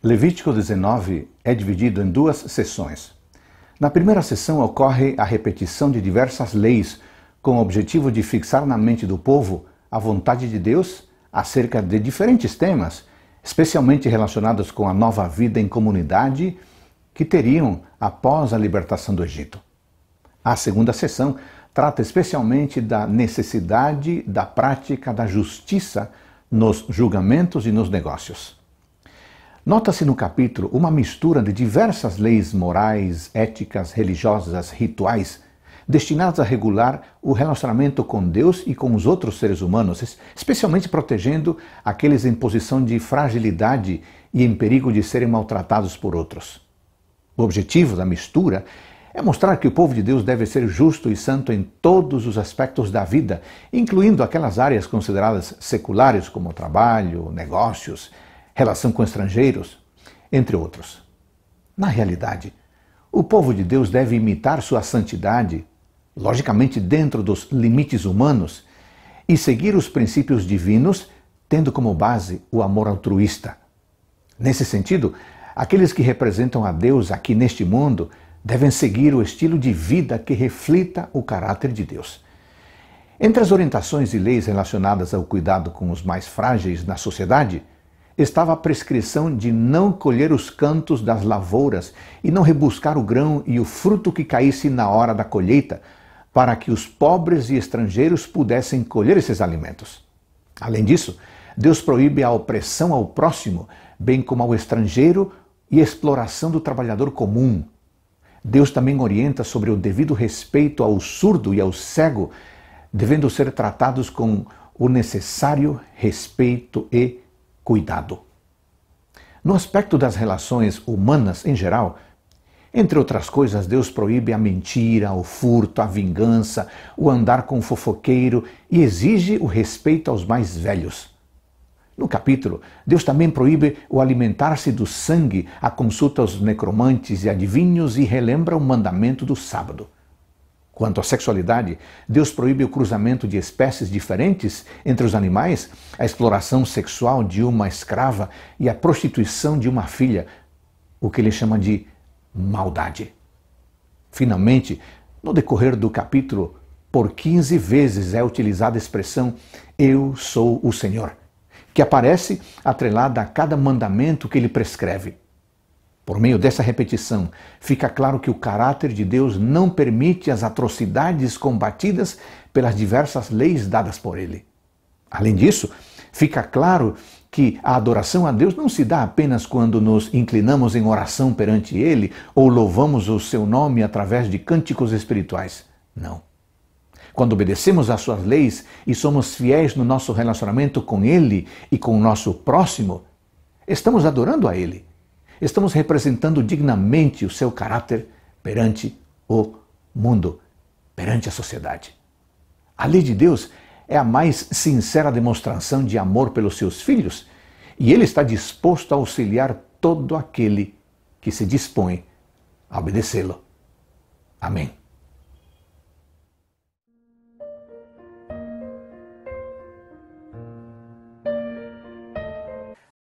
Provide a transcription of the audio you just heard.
Levítico 19 é dividido em duas sessões. Na primeira sessão ocorre a repetição de diversas leis, com o objetivo de fixar na mente do povo a vontade de Deus acerca de diferentes temas, especialmente relacionados com a nova vida em comunidade que teriam após a libertação do Egito. A segunda sessão trata especialmente da necessidade da prática da justiça nos julgamentos e nos negócios. Nota-se no capítulo uma mistura de diversas leis morais, éticas, religiosas, rituais, destinadas a regular o relacionamento com Deus e com os outros seres humanos, especialmente protegendo aqueles em posição de fragilidade e em perigo de serem maltratados por outros. O objetivo da mistura é mostrar que o povo de Deus deve ser justo e santo em todos os aspectos da vida, incluindo aquelas áreas consideradas seculares, como trabalho, negócios relação com estrangeiros, entre outros. Na realidade, o povo de Deus deve imitar sua santidade, logicamente dentro dos limites humanos, e seguir os princípios divinos, tendo como base o amor altruísta. Nesse sentido, aqueles que representam a Deus aqui neste mundo devem seguir o estilo de vida que reflita o caráter de Deus. Entre as orientações e leis relacionadas ao cuidado com os mais frágeis na sociedade, estava a prescrição de não colher os cantos das lavouras e não rebuscar o grão e o fruto que caísse na hora da colheita, para que os pobres e estrangeiros pudessem colher esses alimentos. Além disso, Deus proíbe a opressão ao próximo, bem como ao estrangeiro e a exploração do trabalhador comum. Deus também orienta sobre o devido respeito ao surdo e ao cego, devendo ser tratados com o necessário respeito e cuidado. No aspecto das relações humanas em geral, entre outras coisas, Deus proíbe a mentira, o furto, a vingança, o andar com o fofoqueiro e exige o respeito aos mais velhos. No capítulo, Deus também proíbe o alimentar-se do sangue, a consulta aos necromantes e adivinhos e relembra o mandamento do sábado. Quanto à sexualidade, Deus proíbe o cruzamento de espécies diferentes entre os animais, a exploração sexual de uma escrava e a prostituição de uma filha, o que ele chama de maldade. Finalmente, no decorrer do capítulo, por 15 vezes é utilizada a expressão Eu sou o Senhor, que aparece atrelada a cada mandamento que ele prescreve. Por meio dessa repetição, fica claro que o caráter de Deus não permite as atrocidades combatidas pelas diversas leis dadas por ele. Além disso, fica claro que a adoração a Deus não se dá apenas quando nos inclinamos em oração perante Ele ou louvamos o Seu nome através de cânticos espirituais. Não. Quando obedecemos às Suas leis e somos fiéis no nosso relacionamento com Ele e com o nosso próximo, estamos adorando a Ele estamos representando dignamente o seu caráter perante o mundo, perante a sociedade. A lei de Deus é a mais sincera demonstração de amor pelos seus filhos e ele está disposto a auxiliar todo aquele que se dispõe a obedecê-lo. Amém.